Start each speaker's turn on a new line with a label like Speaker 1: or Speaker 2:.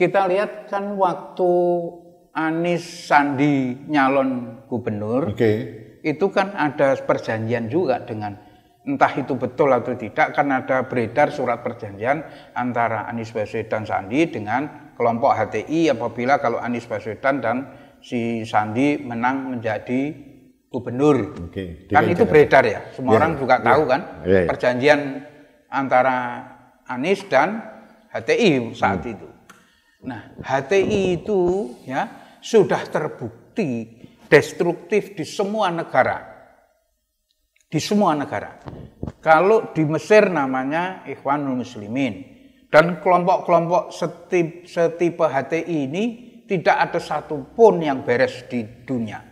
Speaker 1: Kita lihat kan waktu Anies Sandi nyalon gubernur, okay. itu kan ada perjanjian juga dengan entah itu betul atau tidak kan ada beredar surat perjanjian antara Anies Baswedan Sandi dengan kelompok HTI apabila kalau Anies Baswedan dan si Sandi menang menjadi gubernur. Okay. kan itu beredar ya, semua ya, orang juga ya, tahu kan ya, ya. perjanjian antara Anies dan HTI saat hmm. itu. Nah, HTI itu ya sudah terbukti destruktif di semua negara. Di semua negara. Kalau di Mesir namanya Ikhwanul Muslimin. Dan kelompok-kelompok setipe, setipe HTI ini tidak ada satupun yang beres di dunia.